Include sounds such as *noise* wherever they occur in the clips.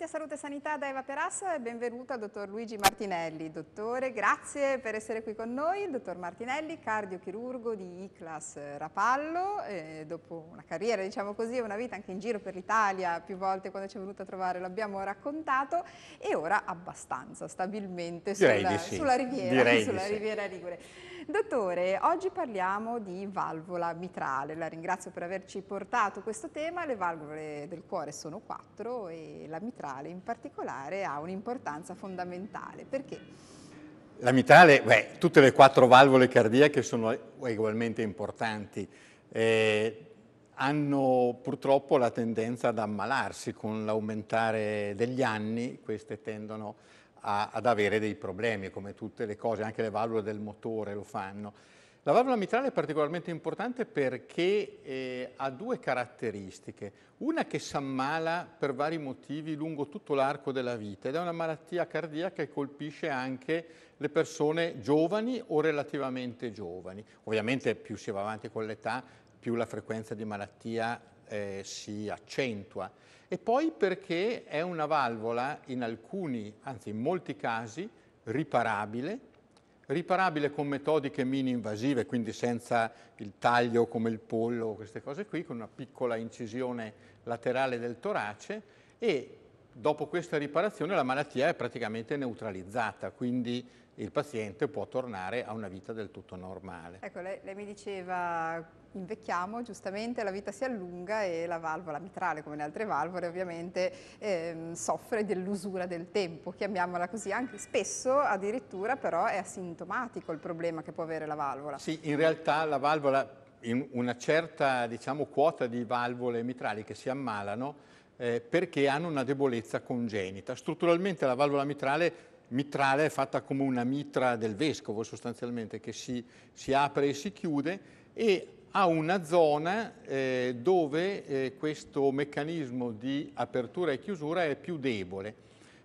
benvenuti a Salute e Sanità da Eva Perassa e benvenuta dottor Luigi Martinelli. Dottore, grazie per essere qui con noi. Il dottor Martinelli, cardiochirurgo di ICLAS Rapallo, dopo una carriera, diciamo così, una vita anche in giro per l'Italia, più volte quando ci è venuto a trovare l'abbiamo raccontato, e ora abbastanza stabilmente sulla, sì. sulla, riviera, sulla sì. riviera Ligure. Dottore, oggi parliamo di valvola mitrale. La ringrazio per averci portato questo tema. Le valvole del cuore sono quattro e la mitrale mitrale in particolare ha un'importanza fondamentale. Perché? La mitrale, beh, tutte le quattro valvole cardiache sono ugualmente importanti. Eh, hanno purtroppo la tendenza ad ammalarsi con l'aumentare degli anni, queste tendono a, ad avere dei problemi come tutte le cose, anche le valvole del motore lo fanno. La valvola mitrale è particolarmente importante perché eh, ha due caratteristiche. Una che si ammala per vari motivi lungo tutto l'arco della vita ed è una malattia cardiaca che colpisce anche le persone giovani o relativamente giovani. Ovviamente più si va avanti con l'età, più la frequenza di malattia eh, si accentua. E poi perché è una valvola in alcuni, anzi in molti casi, riparabile, riparabile con metodiche mini-invasive, quindi senza il taglio come il pollo, o queste cose qui, con una piccola incisione laterale del torace e dopo questa riparazione la malattia è praticamente neutralizzata, quindi il paziente può tornare a una vita del tutto normale. Ecco, lei, lei mi diceva invecchiamo, giustamente la vita si allunga e la valvola mitrale, come le altre valvole, ovviamente ehm, soffre dell'usura del tempo, chiamiamola così, anche spesso addirittura però è asintomatico il problema che può avere la valvola. Sì, in realtà la valvola, in una certa diciamo, quota di valvole mitrali che si ammalano, eh, perché hanno una debolezza congenita. Strutturalmente la valvola mitrale mitrale è fatta come una mitra del vescovo sostanzialmente, che si, si apre e si chiude e ha una zona eh, dove eh, questo meccanismo di apertura e chiusura è più debole,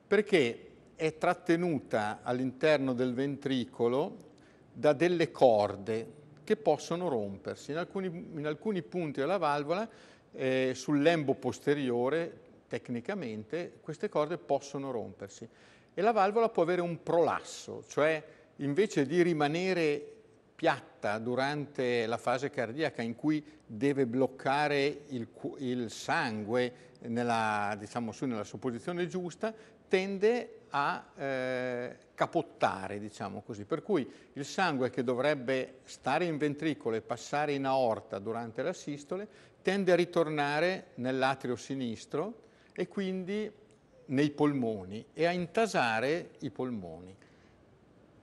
perché è trattenuta all'interno del ventricolo da delle corde che possono rompersi. In alcuni, in alcuni punti della valvola, eh, sul lembo posteriore, tecnicamente, queste corde possono rompersi e la valvola può avere un prolasso, cioè invece di rimanere piatta durante la fase cardiaca in cui deve bloccare il, il sangue nella, diciamo, su, nella sua posizione giusta, tende a eh, capottare, diciamo così. Per cui il sangue che dovrebbe stare in ventricolo e passare in aorta durante la sistole tende a ritornare nell'atrio sinistro e quindi nei polmoni e a intasare i polmoni.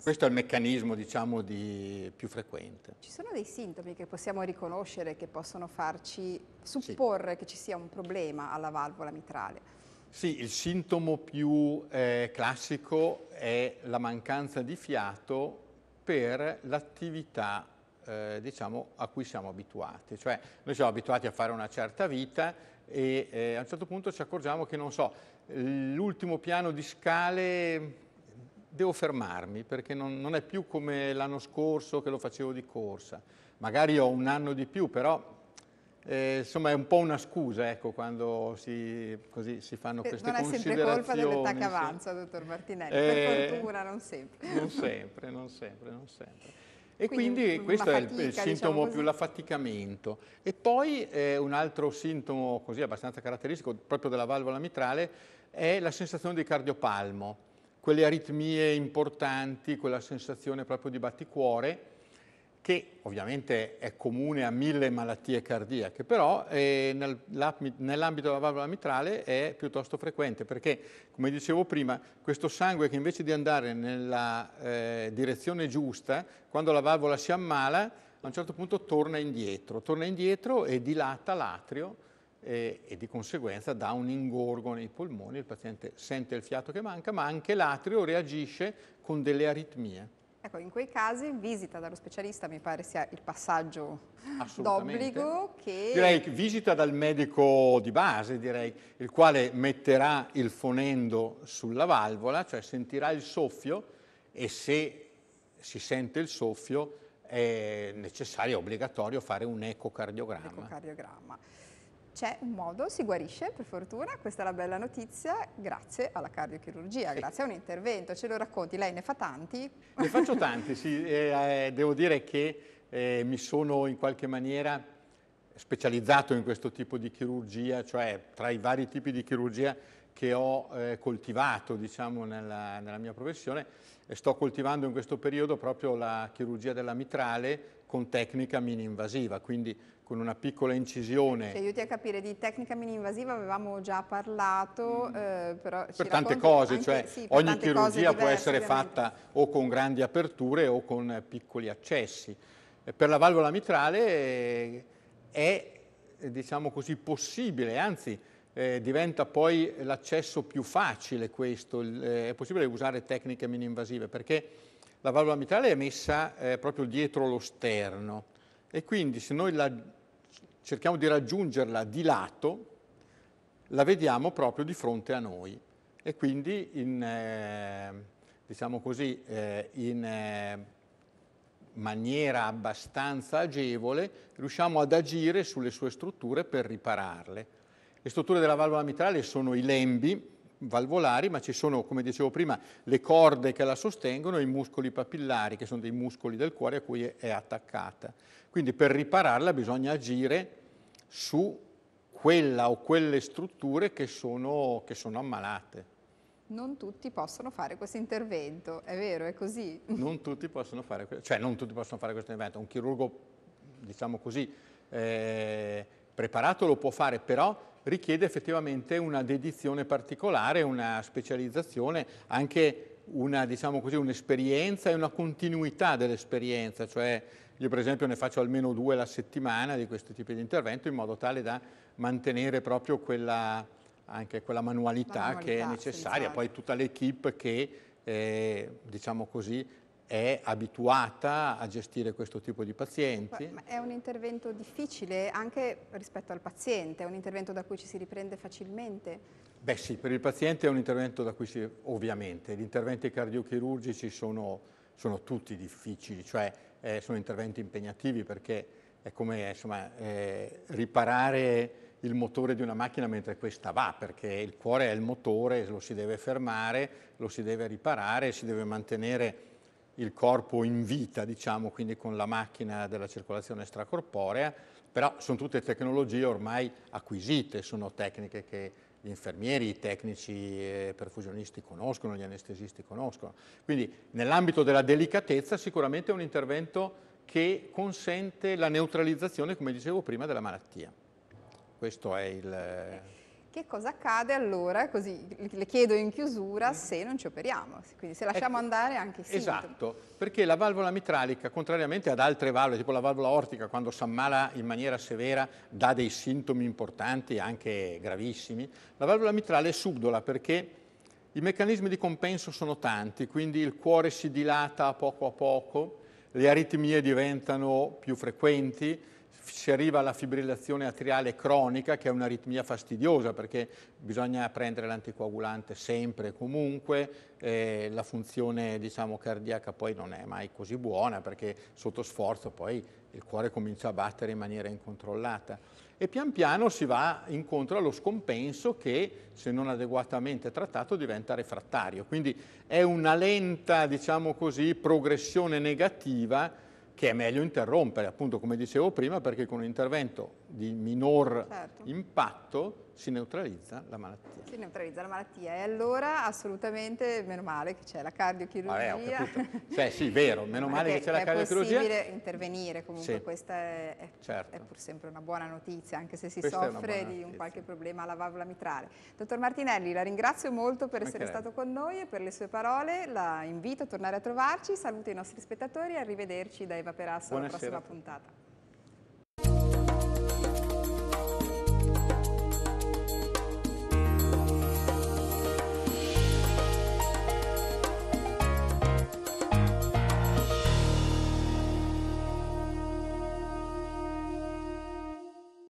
Questo è il meccanismo, diciamo, di più frequente. Ci sono dei sintomi che possiamo riconoscere che possono farci supporre sì. che ci sia un problema alla valvola mitrale? Sì, il sintomo più eh, classico è la mancanza di fiato per l'attività, eh, diciamo, a cui siamo abituati. Cioè, noi siamo abituati a fare una certa vita e eh, a un certo punto ci accorgiamo che, non so, l'ultimo piano di scale devo fermarmi perché non, non è più come l'anno scorso che lo facevo di corsa. Magari ho un anno di più, però eh, insomma è un po' una scusa ecco, quando si, così, si fanno eh, queste non considerazioni. Non è sempre colpa dell'età che avanza, dottor Martinelli, eh, per fortuna non sempre. Non sempre, non sempre, non sempre. E quindi, quindi questo fatica, è il, diciamo sintomo diciamo più l'affaticamento. E poi eh, un altro sintomo così abbastanza caratteristico proprio della valvola mitrale è la sensazione di cardiopalmo, quelle aritmie importanti, quella sensazione proprio di batticuore che ovviamente è comune a mille malattie cardiache, però eh, nell'ambito della valvola mitrale è piuttosto frequente perché, come dicevo prima, questo sangue che invece di andare nella eh, direzione giusta, quando la valvola si ammala, a un certo punto torna indietro, torna indietro e dilata l'atrio eh, e di conseguenza dà un ingorgo nei polmoni, il paziente sente il fiato che manca, ma anche l'atrio reagisce con delle aritmie. Ecco, in quei casi visita dallo specialista mi pare sia il passaggio d'obbligo che... Direi visita dal medico di base, direi, il quale metterà il fonendo sulla valvola, cioè sentirà il soffio e se si sente il soffio è necessario, è obbligatorio fare un ecocardiogramma. ecocardiogramma c'è un modo, si guarisce per fortuna, questa è la bella notizia, grazie alla cardiochirurgia, sì. grazie a un intervento, ce lo racconti, lei ne fa tanti? Ne faccio *laughs* tanti, sì, eh, devo dire che eh, mi sono in qualche maniera specializzato in questo tipo di chirurgia, cioè tra i vari tipi di chirurgia che ho eh, coltivato diciamo, nella, nella mia professione, sto coltivando in questo periodo proprio la chirurgia della mitrale con tecnica mini-invasiva, quindi con una piccola incisione. Ci aiuti a capire, di tecnica mini-invasiva avevamo già parlato, mm. eh, però Per tante cose, anche, cioè sì, ogni chirurgia diverse, può essere ovviamente. fatta o con grandi aperture o con piccoli accessi. Eh, per la valvola mitrale eh, è, eh, diciamo così, possibile, anzi eh, diventa poi l'accesso più facile questo, è possibile usare tecniche mini-invasive perché la valvola mitrale è messa eh, proprio dietro lo sterno e quindi se noi la, cerchiamo di raggiungerla di lato, la vediamo proprio di fronte a noi e quindi in, eh, diciamo così, eh, in eh, maniera abbastanza agevole riusciamo ad agire sulle sue strutture per ripararle. Le strutture della valvola mitrale sono i lembi, valvolari, ma ci sono, come dicevo prima, le corde che la sostengono e i muscoli papillari, che sono dei muscoli del cuore a cui è attaccata. Quindi per ripararla bisogna agire su quella o quelle strutture che sono, che sono ammalate. Non tutti possono fare questo intervento, è vero, è così? Non tutti possono fare, cioè non tutti possono fare questo intervento, un chirurgo, diciamo così, eh, preparato lo può fare, però richiede effettivamente una dedizione particolare, una specializzazione, anche diciamo un'esperienza diciamo un e una continuità dell'esperienza, cioè io per esempio ne faccio almeno due alla settimana di questo tipo di intervento in modo tale da mantenere proprio quella, anche quella manualità, manualità che è necessaria, poi esatto. tutta l'equipe che eh, diciamo così, è abituata a gestire questo tipo di pazienti. Ma è un intervento difficile anche rispetto al paziente, è un intervento da cui ci si riprende facilmente? Beh sì, per il paziente è un intervento da cui si... ovviamente, gli interventi cardiochirurgici sono, sono tutti difficili, cioè eh, sono interventi impegnativi perché è come insomma, eh, riparare il motore di una macchina mentre questa va, perché il cuore è il motore, lo si deve fermare, lo si deve riparare, si deve mantenere il corpo in vita, diciamo, quindi con la macchina della circolazione extracorporea, però sono tutte tecnologie ormai acquisite, sono tecniche che gli infermieri, i tecnici eh, perfusionisti conoscono, gli anestesisti conoscono. Quindi nell'ambito della delicatezza sicuramente è un intervento che consente la neutralizzazione, come dicevo prima, della malattia. Questo è il... Che cosa accade allora, così le chiedo in chiusura, mm. se non ci operiamo? Quindi se lasciamo ecco, andare anche i sintomi. Esatto, perché la valvola mitralica, contrariamente ad altre valvole, tipo la valvola ortica, quando si ammala in maniera severa, dà dei sintomi importanti, anche gravissimi, la valvola mitrale è subdola perché i meccanismi di compenso sono tanti, quindi il cuore si dilata a poco a poco, le aritmie diventano più frequenti, si arriva alla fibrillazione atriale cronica, che è un'aritmia fastidiosa perché bisogna prendere l'anticoagulante sempre e comunque, eh, la funzione diciamo, cardiaca poi non è mai così buona perché sotto sforzo poi il cuore comincia a battere in maniera incontrollata e pian piano si va incontro allo scompenso che se non adeguatamente trattato diventa refrattario. Quindi è una lenta, diciamo così, progressione negativa che è meglio interrompere, appunto come dicevo prima, perché con un intervento di minor certo. impatto si neutralizza la malattia. Si neutralizza la malattia e allora assolutamente meno male che c'è la cardiochirurgia. Vabbè, *laughs* cioè, sì, vero, meno male che, c'è la cardiochirurgia. È possibile intervenire, comunque sì. questa è, è, certo. è, pur sempre una buona notizia, anche se si questa soffre di un qualche problema alla valvola mitrale. Dottor Martinelli, la ringrazio molto per essere stato con noi e per le sue parole, la invito a tornare a trovarci, saluto i nostri spettatori e arrivederci da Eva Perasso alla prossima puntata.